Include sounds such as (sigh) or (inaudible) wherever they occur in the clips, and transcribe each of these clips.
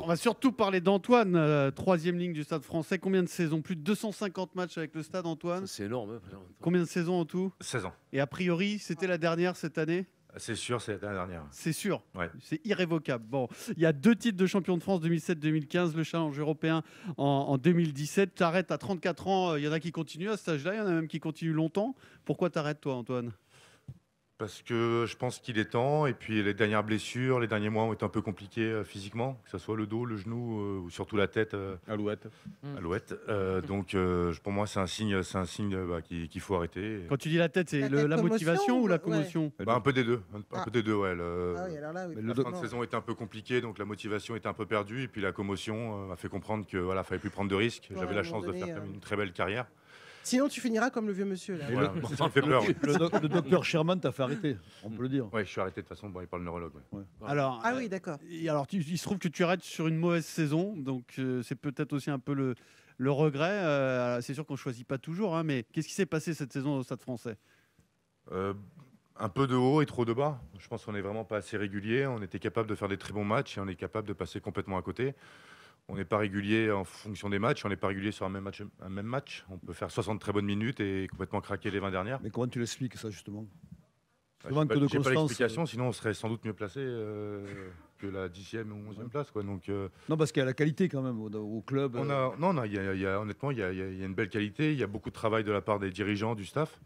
On va surtout parler d'Antoine, euh, troisième ligne du Stade français. Combien de saisons Plus de 250 matchs avec le Stade, Antoine. C'est énorme. Hein, Combien de saisons en tout 16 ans. Et a priori, c'était la dernière cette année euh, c'est sûr, c'est la dernière. C'est sûr. C'est irrévocable. Bon, il y a deux titres de champion de France 2007-2015, le challenge européen en, 2017. Tu arrêtes à 34 ans. Euh, il y en a qui continuent à cet âge-là, il y en a même qui continuent longtemps. Pourquoi t'arrêtes, toi, Antoine parce que je pense qu'il est temps. Et puis les dernières blessures, les derniers mois ont été un peu compliqués euh, physiquement, que ce soit le dos, le genou euh, ou surtout la tête. Euh, alouette. Mm. Alouette. Mm. donc pour moi, c'est un signe, c'est un signe bah, qu'il faut arrêter. Quand tu dis la tête, c'est la, motivation ou la commotion bah, Un peu des deux. Un, ah. peu des deux, ouais. Le, ah la fin de saison était un peu compliquée, donc la motivation était un peu perdue. Et puis la commotion m'a fait comprendre que voilà, fallait plus prendre de risques. J'avais la chance de faire une très belle carrière. Sinon, tu finiras comme le vieux monsieur. Là. (laughs) Le, docteur Sherman t'a fait arrêter, on peut le dire. Ouais, je suis arrêté de toute façon bon, parle parle neurologue. Alors, Ah oui, d'accord. Euh, alors, il se trouve que tu arrêtes sur une mauvaise saison, donc euh, c'est peut-être aussi un peu le, regret. Euh, c'est sûr qu'on ne choisit pas toujours, hein, mais qu'est-ce qui s'est passé cette saison au Stade français un peu de haut et trop de bas. Je pense qu'on n'est vraiment pas assez régulier. On était capable de faire des très bons matchs et on est capable de passer complètement à côté on n'est pas régulier en fonction des matchs, on n'est pas régulier sur un même, match, On peut faire 60 très bonnes minutes et complètement craquer les 20 dernières. Mais comment tu l'expliques ça justement bah, Je n'ai pas, l'explication, euh, sinon on serait sans doute mieux placé euh, que la 10e ou 11e place. Quoi. Donc, euh, non, parce qu'il y a la qualité quand même au, club. non, non honnêtement, il y a, une belle qualité, il y a beaucoup de travail de la part des dirigeants, du staff.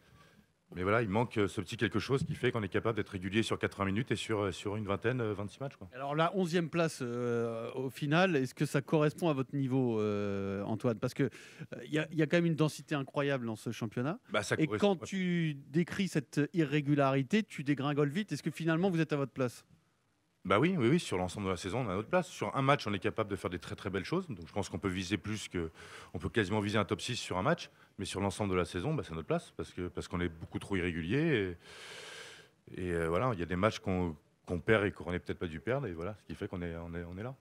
Mais voilà, il manque euh, ce petit quelque chose qui fait qu'on est capable d'être régulier sur 80 minutes et sur, euh, sur une vingtaine, 26 euh, matchs. Alors la 11e place au final, est-ce que ça correspond à votre niveau, Antoine Parce qu'il il y, a quand même une densité incroyable dans ce championnat. Bah, et quand tu décris cette irrégularité, tu dégringoles vite. Est-ce que finalement vous êtes à votre place bah oui, oui, oui sur l'ensemble de la saison, on a notre place. Sur un match, on est capable de faire des très très belles choses. Donc je pense qu'on peut viser plus que. On peut quasiment viser un top 6 sur un match. Mais sur l'ensemble de la saison, bah, c'est notre place parce qu'on parce qu'on est beaucoup trop irrégulier. Et, euh, voilà, il y a des matchs qu'on perd et qu'on n'est peut-être pas dû perdre. Et voilà, ce qui fait qu'on est, on est, on est là.